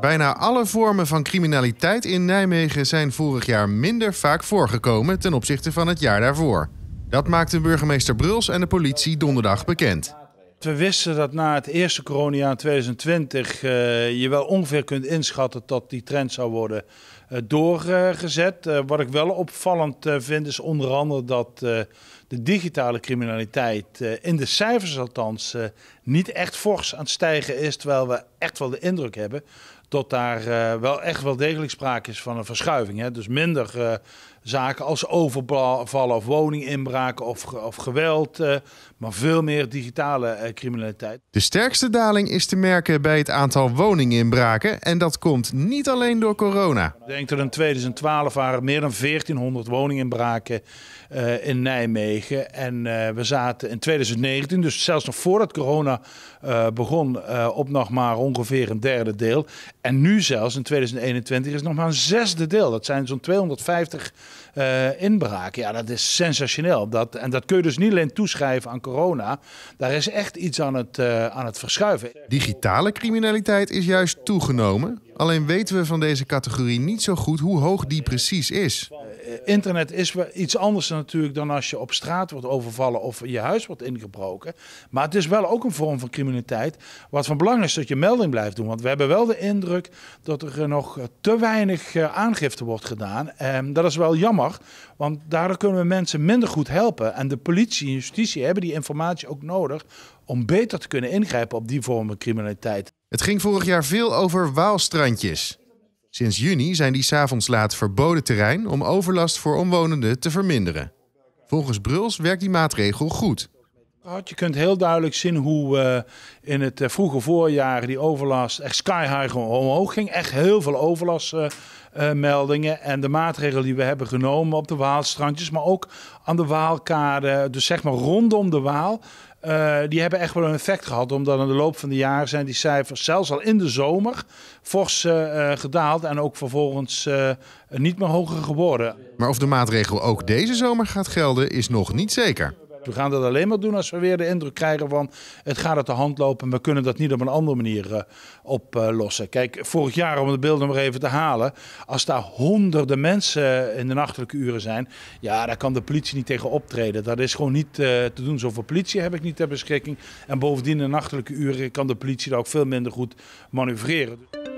Bijna alle vormen van criminaliteit in Nijmegen zijn vorig jaar minder vaak voorgekomen ten opzichte van het jaar daarvoor. Dat maakte burgemeester Bruls en de politie donderdag bekend. We wisten dat na het eerste coronajaar 2020 eh, je wel ongeveer kunt inschatten dat die trend zou worden eh, doorgezet. Eh, wat ik wel opvallend vind is onder andere dat de digitale criminaliteit in de cijfers althans niet echt fors aan het stijgen is. Terwijl we echt wel de indruk hebben tot daar eh, wel echt wel degelijk sprake is van een verschuiving. Hè? Dus minder eh, zaken als overvallen of woninginbraken of, of geweld, eh, maar veel meer digitale eh, criminaliteit. De sterkste daling is te merken bij het aantal woninginbraken en dat komt niet alleen door corona. Ik denk dat in 2012 waren meer dan 1400 woninginbraken eh, in Nijmegen en we zaten in 2019, dus zelfs nog voordat corona begon, op nog maar ongeveer een derde deel. En nu zelfs in 2021 is nog maar een zesde deel. Dat zijn zo'n 250 uh, inbraak. Ja, dat is sensationeel. Dat, en dat kun je dus niet alleen toeschrijven aan corona. Daar is echt iets aan het, eh, aan het verschuiven. Digitale criminaliteit is juist toegenomen. Alleen weten we van deze categorie niet zo goed hoe hoog die precies is. Eh, internet is iets anders natuurlijk dan als je op straat wordt overvallen of je huis wordt ingebroken. Maar het is wel ook een vorm van criminaliteit. Wat van belang is dat je melding blijft doen. Want we hebben wel de indruk dat er nog eh, te weinig eh, aangifte wordt gedaan. En dat is wel jammer, want daardoor kunnen we mensen minder goed helpen. En de politie en justitie hebben die informatie ook nodig om beter te kunnen ingrijpen op die vorm van criminaliteit. Het ging vorig jaar veel over waalstrandjes. Sinds juni zijn die s'avonds laat verboden terrein om overlast voor omwonenden te verminderen. Volgens Bruls werkt die maatregel goed. Je kunt heel duidelijk zien hoe eh, in het eh, vroege voorjaar die overlast echt sky high omhoog ging. Echt heel veel overlastmeldingen. Eh, en de maatregelen die we hebben genomen op de Waalstrandjes, maar ook aan de Waalkade, dus zeg maar rondom de Waal, eh, die hebben echt wel een effect gehad. Omdat in de loop van de jaren zijn die cijfers zelfs al in de zomer fors eh, eh, gedaald. En ook vervolgens niet meer hoger geworden. Maar of de maatregel ook deze zomer gaat gelden, is nog niet zeker. We gaan dat alleen maar doen als we weer de indruk krijgen van het gaat uit de hand lopen. We kunnen dat niet op een andere manier eh, oplossen. Kijk, vorig jaar, om het beeld nog even te halen, als daar honderden mensen in de nachtelijke uren zijn, ja, daar kan de politie niet tegen optreden. Dat is gewoon niet eh, te doen. Zoveel politie heb ik niet ter beschikking. En bovendien in de nachtelijke uren kan de politie daar ook veel minder goed manoeuvreren.